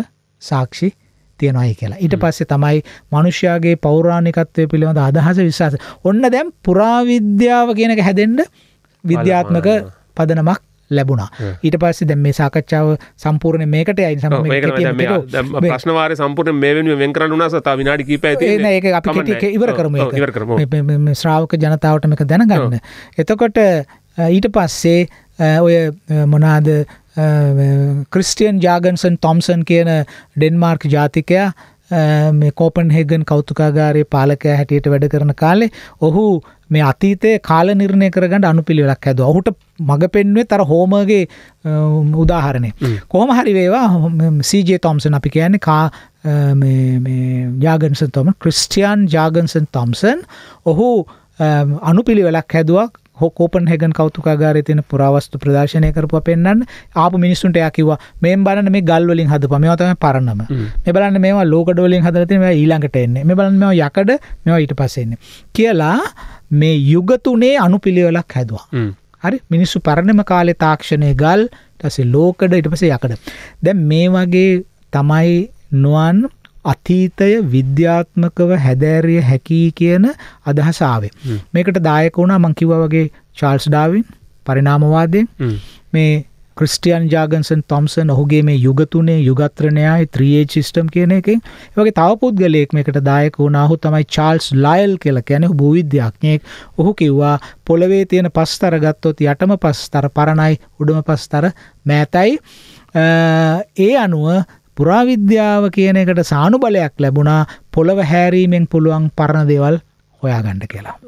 සාක්ෂි තියෙනවායි කියලා. ඊට පස්සේ තමයි මිනිස්යාගේ පෞරාණිකත්වය පිළිබඳ අදහස විශ්වාස. ඔන්න දැන් පුරාවිද්‍යාව කියන එක හැදෙන්න විද්‍යාත්මක පදනමක් ලැබුණා ඊට පස්සේ දැන් මේ සාකච්ඡාව සම්පූර්ණ මේකට යයි ප්‍රශ්නවාර සම්පූර්ණ මේ වෙනුවෙන් වෙන් කරන්න වුණා සතා විනාඩි කීපය තියෙන ඒක අපි කෙටි ඉවර කරමු ඒක ඉවර කරමු මේ ශ්‍රාවක ජනතාවට මේක දැනගන්න එතකොට ඊට පස්සේ ඔය මොනාද ක්‍රිස්ටියන් ජාගන්සන් තොම්සන් කියන ඩෙන්මාර්ක් ජාතිකයා මේ කෝපන්හෙගන් කෞතුකාගාරයේ පාලකයා හැටියට වැඩ කරන කාලේ ඔහු මේ අතීතයේ කාල නිර්ණය කරගන්න අනුපිළිවෙලක් හැදුවා. ඔහුට මග පෙන්වුවේ අර හෝමර්ගේ උදාහරණය. කොහොම හරි වේවා සීජේ තොම්සන් අපි කියන්නේ කා මේ මේ ජාගන්සන් තොමන් ක්‍රිස්ටියාන් ජාගන්සන් තොම්සන් ඔහු අනුපිළිවෙලක් හැදුවා හොකෝපන් හැගන් කෞතුකාගාරය තියෙන පුරාවස්තු ප්‍රදර්ශනය කරපු පෙන්න්න ආපු මිනිස්සුන්ට යා කිවවා මේ බලන්න මේ ගල්වලින් හද පමවතම පරන්නම මේ බලන්න මේවා ලෝකඩවලින් හදරති මේ ඊළඟට එන්නේ මේ බලන්න මෙ යකඩ මෙවා ඊට පස්සෙන්නේ කියලා මේ යුගතුනේ අනුපිළිවෙලක් හැදවා හරි මිනිස්සු පරණම කාලෙ තාක්ෂණය ගල් ටස ලෝකඩ ඉට පස යකඩ දැ මේ වගේ තමයි නුවන් අතීතය විද්‍යාත්මකව හැදෑරිය හැකි කියන අදහස ආවේ. මේකට දායක වුණා මං කිව්වා වගේ චාල්ස් ඩාවින් පරිණාමවාදයෙන් මේ ක්‍රිස්ටියන් ජාගන්සන් තොම්සන් ඔහුගේ මේ යුගතුනේ යුගත්‍රණයයි ත්‍රියේ සිිස්ටම් කියන එකෙන් වගේ තව පුද්ගලයෙක් මේකට දායක වුණහු තමයි චාල්ස් ලයිල් කියල කැනෙ භූවිද්‍යාඥයෙක් ඔහු කිව්වා පොළවේ තියෙන පස්තර ගත්තොත් යටම පස්තර පරණයි උඩම පස්තර මෑතයි ඒ අනුව පුරාවිද්‍යාව කියන එකට සානුබලයක් ලැබුණා පොළව හැරීමෙන් පුළුවන් පරණ දේවල් හොයාගණ්ඩ කියලා.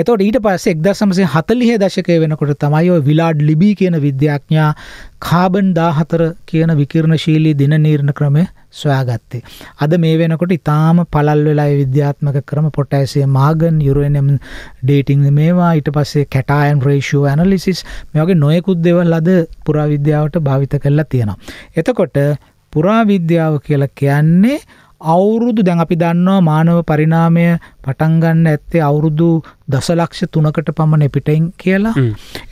එතකොට ඊට පස්සේ 1940 දශකයේ වෙනකොට තමයි ඔය විලාඩ් ලිබී කියන විද්‍යාඥයා කාබන් 14 කියන විකිරණශීලී දින නිර්ණ ක්‍රමය සොයාගත්තේ. අද මේ වෙනකොට ඊටාම පළල් වෙලා විද්‍යාත්මක ක්‍රම පොටෑසියම් මාගන් යුරේනියම් ඩේටින් මේවා ඊට පස්සේ කැටායන් රේෂියෝ ඇනලිසිස් මේ වගේ නොයෙකුත් දේවල් අද පුරාවිද්‍යාවට භාවිත කරලා තියෙනවා. එතකොට පුරාවිද්‍යාව කියලා කියන්නේ අවුරුදු දැන් අපි දන්නවා මානව පරිණාමය පටන් ගන්න ඇත්තේ අවුරුදු දසලක්ෂ 3කට පමණ පිටින් කියලා.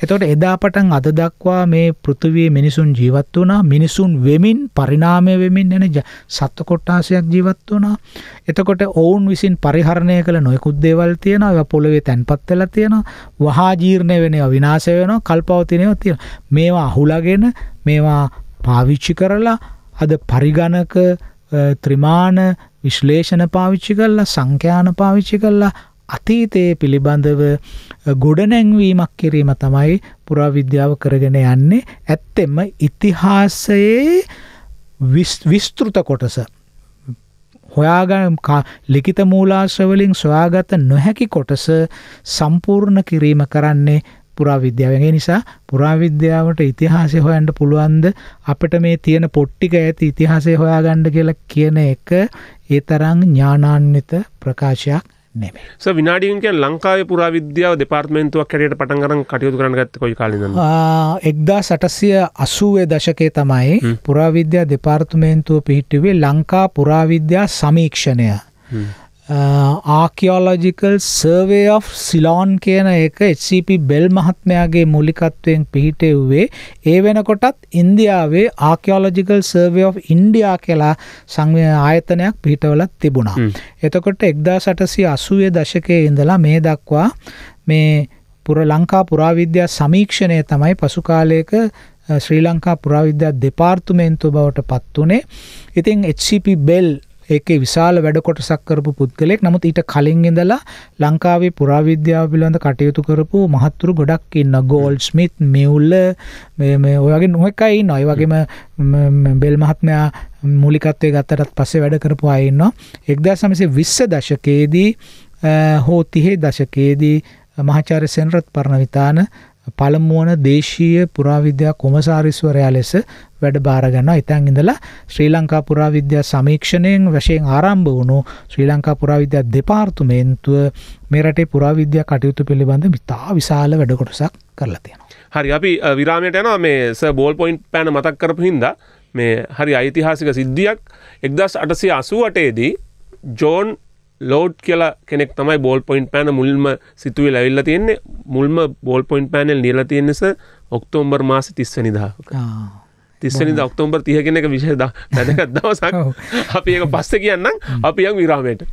එතකොට එදා පටන් අද දක්වා මේ පෘථිවියේ මිනිසුන් ජීවත් වුණා. මිනිසුන් වෙමින් පරිණාමය වෙමින් යන සත්ත්ව කොටාසයක් ජීවත් වුණා. එතකොට ඔවුන් විසින් පරිහරණය කළ නොයෙකුත් දේවල් තියෙනවා. ඒවා පොළවේ තැන්පත් වෙලා තියෙනවා. වහා ජීර්ණ වෙන ඒවා විනාශ වෙනවා. කල්පවතින ඒවා තියෙනවා. මේවා අහුලාගෙන මේවා පාවිච්චි කරලා අද පරිගණක ත්‍රිමාණ විශ්ලේෂණ පාවිච්චි කල්ලා සංඛ්‍යාන පාවිච්චි කල්ලා අතීතයේ පිළිබඳව ගොඩනැංවීමක් කිරීම තමයි පුරාවිද්‍යාව කරගෙන යන්නේ ඇත්තෙම ඉතිහාසයේ විස්තෘත කොටස හොයාගම් ලිඛිත මූලාශ්‍රවලින් සොයාගත නොහැකි කොටස සම්පූර්ණ කිරීම කරන්නේ පුරාවිද්‍යාවෙන්. ඒ නිසා පුරාවිද්‍යාවට ඉතිහාසය හොයන්න පුළුවන්ද අපිට මේ තියෙන පොට්ටික ඇති ඉතිහාසය හොයාගන්න කියලා කියන එක ඒ තරම් ඥානාන්විත ප්‍රකාශයක් නෙමෙයි. සර් විනාඩියකින් කියන්නේ ලංකාවේ පුරාවිද්‍යාව දෙපාර්තමේන්තුවක් හැටියට පටන් ගන්න කටයුතු කරන්න ගත්තේ කොයි කාලේ ඉඳන්ද? 1880 දශකයේ තමයි පුරාවිද්‍යා දෙපාර්තමේන්තුව පිහිටුවේ ලංකා පුරාවිද්‍යා සමීක්ෂණය. Archaeological uh, survey of Ceylon කියන එක HCP බෙල් මහත්මයාගේ මූලිකත්වයෙන් පිහිටෙව්වේ ඒ වෙනකොටත් ඉන්දියාවේ ආකෝලොජිකල් සර්වේ of ඉන්ඩියා කියලා සංවය ආයතනයක් පිහිටවලත් තිබුණා. එතකොට 1880 දශකයේ ඉඳලා මේ දක්වා මේ පුර ලංකා පුරාවිද්‍යා සමීක්ෂණය තමයි පසු කාලයක uh, ශ්‍රී ලංකා පුරාවිද්‍යා දෙපාර්තුමේන්තු බවට පත් වනේ ඉතින් HCP බෙල් ඒකේ විශාල වැඩ කොටසක් කරපු පුද්ගලෙක්. නමුත් ඊට කලින් ඉඳලා ලංකාවේ පුරාවිද්‍යාව පිළිබඳ කටයුතු කරපු මහත්තුරු ගොඩක් ඉන්න ගෝල්ඩ්ස්මිත්, මියුල්ලර් මේ මේ ඔයගේ නොඑක අය ඉන්නවා. ඒ වගේම බෙල් මහත්මයා මූලිකත්වයේ ගත්තටත් පස්සේ වැඩ කරපු අය ඉන්නවා. 1920 දශකයේදී හෝ 30 දශකයේදී මහාචාර්ය සෙන්රත් පරණවිතාන පළමුවන දේශීය පුරාවිද්‍යා කොමසාරිස්වරයා ලෙස වැඩ භාරගන්නවා එතැන් ඉඳලා ශ්‍රී ලංකා පුරාවිද්‍යා සමීක්ෂණයෙන් වශයෙන් ආරම්භ වුණු ශ්‍රී ලංකා පුරාවිද්‍යා දෙපාර්තමේන්තුව මේ රටේ පුරාවිද්‍යා කටයුතු පිළිබඳ මිතා විශාල වැඩ කොටසක් කරලා තියෙනවා. හරි අපි විරාමයට යනවා මේ ස බෝල් පොයින්ට් පෑන මතක් කරපු හින්දා මේ හරි ඓතිහාසික සිද්ධියක් එක්දස් අටසය අසුවටේදී ජෝන් ලෝඩ් කියලා කෙනෙක් තමයි බෝල් පොයින්් පෑන මුල්ම සිතුවේ ලැවිල්ල තියෙන්නේ මුල්ම බෝල් පොයින්් පෑනල් නිල තියෙන්නෙස ඔක්තෝම්බර් මාසි තිස්වනිදා. තිස්සනිද ඔක්තෝම්බර් තිය කෙනෙක විශෂද වැදගත් දවසක් අපි ඒක පස්ස කියන්නම් අපි යන් විරාමයට